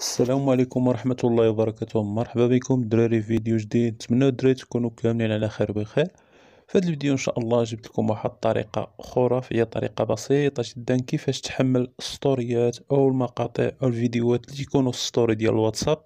السلام عليكم ورحمة الله وبركاته مرحبا بكم دراري في فيديو جديد نتمنى الدراري تكونوا كاملين على خير بخير في هذا الفيديو ان شاء الله جبت لكم واحد الطريقه خرافيه طريقه بسيطه جدا كيفاش تحمل السطوريات او المقاطع او الفيديوهات اللي يكونوا في ستوري ديال الواتساب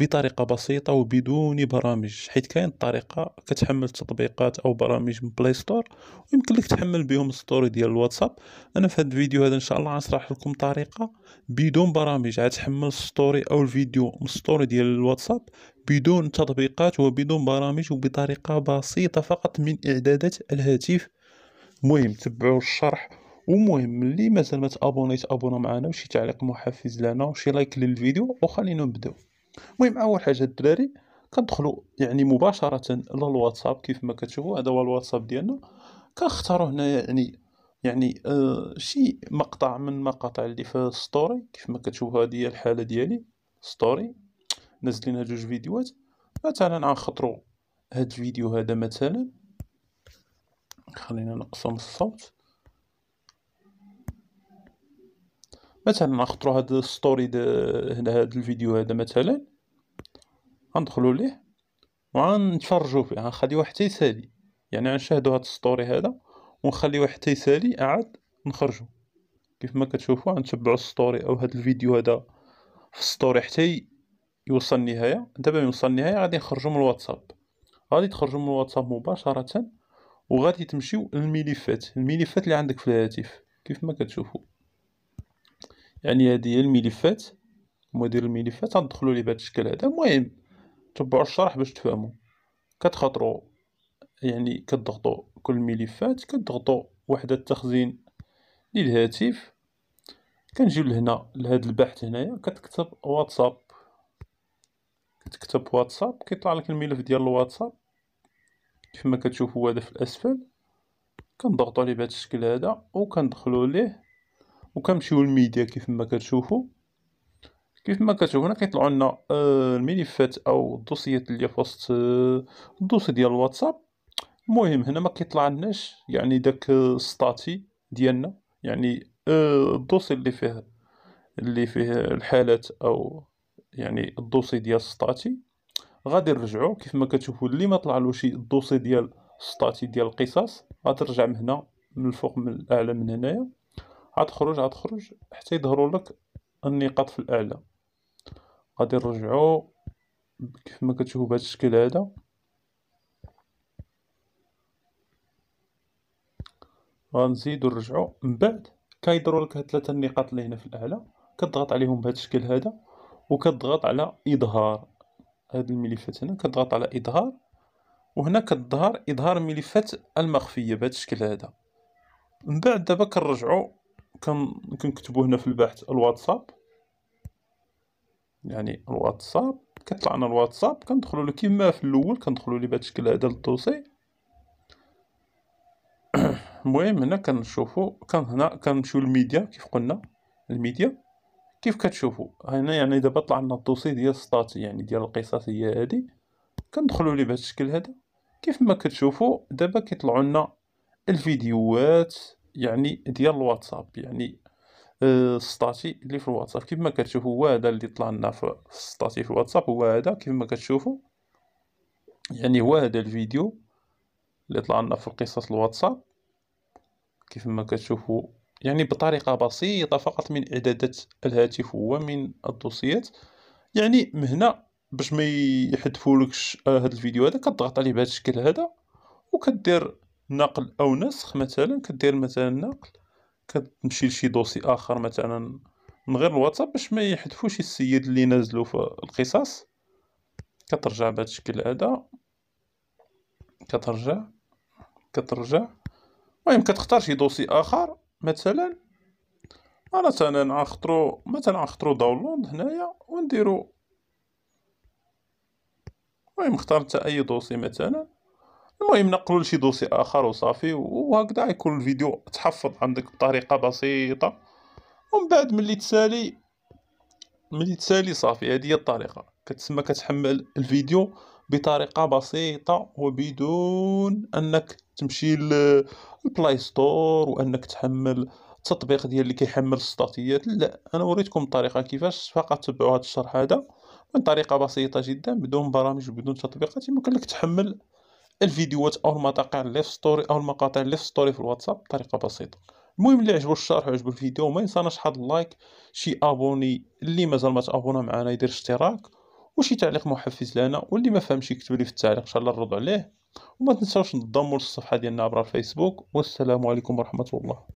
بطريقه بسيطه وبدون برامج حيت كاين طريقه كتحمل تطبيقات او برامج من بلاي ستور ويمكن لك تحمل بهم ستوري ديال الواتساب انا في هذا الفيديو هذا ان شاء الله غنشرح لكم طريقه بدون برامج غتحمل ستوري او الفيديو من ستوري ديال الواتساب بدون تطبيقات وبدون برامج وبطريقه بسيطه فقط من اعدادات الهاتف مهم تبعوا الشرح ومهم اللي مازال ما تابونيت ابونا معنا وشي تعليق محفز لنا وشي لايك للفيديو وخلينا نبداو المهم اول حاجه الدراري كندخلوا يعني مباشره للواتساب كيف ما كتشوفوا هذا هو الواتساب ديالنا كنختاروا هنا يعني يعني آه شي مقطع من المقاطع اللي في ستوري كيف ما كتشوفوا هذه هي الحاله ديالي ستوري نزلنا جوج فيديوهات مثلا غنخطروا هاد الفيديو هذا مثلا خلينا نقصوا الصوت مثلا نخطرو هاد السطوري هنا هاد الفيديو هذا مثلا غندخلو ليه وغنتفرجو فيه غنخليوه حتى يسالي يعني غنشاهدو هاد السطوري هذا ونخليوه حتى يسالي عاد نخرجو كيف ما كتشوفوا غنتبعو السطوري او هاد الفيديو هذا في السطوري حتى يوصل النهايه دابا يوصل النهايه غادي نخرجو من الواتساب غادي تخرجو من الواتساب مباشره وغادي تمشيو للملفات الملفات اللي عندك في الهاتف كيف ما كتشوفوا يعني هذه هي الملفات مدير الملفات غندخلو ليه بهذا الشكل هذا المهم تبعوا الشرح باش تفهموا كتخطروا يعني كتضغطوا كل الملفات كتضغطوا وحده التخزين للهاتف كنجيو لهنا لهذا البحث هنايا كتكتب واتساب كتكتب واتساب كيطلع لك الملف ديال الواتساب كما كتشوفوا هذا في الاسفل كنضغطوا عليه بهذا الشكل هذا وكندخلوا ليه وكنمشيو للميديا كيف ما كتشوفوا كيف ما كتشوفوا هنا كيطلعوا لنا آه، الملفات او الدوسيات اللي وسط آه، الدوسي ديال الواتساب المهم هنا ما كيطلع لناش يعني داك ستاتي ديالنا يعني آه، الدوسي اللي فيه اللي فيه الحالات او يعني الدوسي ديال ستاتي غادي نرجعو كيف ما كتشوفوا اللي ما شي الدوسي ديال ستاتي ديال القصص غترجع من هنا من الفوق من الاعلى من هنايا غتخرج غتخرج حتى يظهروا لك النقاط في الاعلى غادي نرجعوا كيف ما كتشوفوا بهذا الشكل هذا غنزيدو نرجعوا من بعد كيديروا لك هاد ثلاثه النقاط اللي هنا في الاعلى كتضغط عليهم بهذا الشكل هذا وكتضغط على اظهار هاد الملفات هنا كتضغط على اظهار وهنا كتظهر اظهار الملفات المخفيه بهذا الشكل هذا من بعد دابا كنرجعوا كنكتبو هنا في البحث الواتساب يعني الواتساب كطلعنا لنا الواتساب كندخلوا له كما في الاول كندخلوا ليه بهذا الشكل هذا للدوسي المهم هنا كنشوفوا كان هنا كنمشيو للميديا كيف قلنا الميديا كيف كتشوفوا هنا يعني دابا طلع لنا الدوسي ديال ستات يعني ديال القصص هي هذه كندخلوا ليه بهذا الشكل هذا كيف ما كتشوفوا دابا كيطلعوا لنا الفيديوهات يعني ديال الواتساب يعني السطاتي آه، اللي في الواتساب كيف ما كتشوفوا هو هذا اللي طلع لنا في السطاتي في الواتساب هو هذا كيف ما كتشوفوا يعني هو هذا الفيديو اللي طلع لنا في القصص الواتساب كيف ما كتشوفوا يعني بطريقة بسيطة فقط من إعدادات الهاتف ومن الدوسيات يعني من هنا باش ما يحذفولكش هذا آه، الفيديو هذا كتضغط عليه بهذا الشكل هذا وكدير نقل او نسخ مثلا كدير مثلا نقل كتمشي لشي دوسي اخر مثلا من غير الواتساب باش ما يحذفوش السيد اللي نازلو في القصص كترجع بهذا الشكل هذا كترجع كترجع المهم كتختار شي دوسي اخر مثلا انا مثلا نخطرو مثلا نخطرو داونلود هنايا ونديرو المهم اختار اي دوسي مثلا المهم نقلوا لشي دوسي اخر وصافي وهكذا يكون الفيديو تحفظ عندك بطريقه بسيطه ومن بعد ملي تسالي ملي تسالي صافي هذه هي الطريقه كتسمى كتحمل الفيديو بطريقه بسيطه وبدون انك تمشي للبلاي ستور وانك تحمل التطبيق ديال اللي كيحمل السطاتيات لا انا وريتكم الطريقه كيفاش فقط تبعوا هذا الشرح هذا من طريقه بسيطه جدا بدون برامج وبدون تطبيقات يمكن لك تحمل الفيديوهات او المقاطع اللي في ستوري او المقاطع اللي في ستوري في الواتساب بطريقه بسيطه المهم اللي عجبو الشرح وعجبو الفيديو ما ينساناش حد لايك شي ابوني اللي مازال ما تابونا معنا يدير اشتراك وشي تعليق محفز لنا واللي ما فهمش يكتب لي في التعليق ان شاء الله نرد عليه وما تنساوش تنضموا للصفحه ديالنا عبر الفيسبوك والسلام عليكم ورحمه الله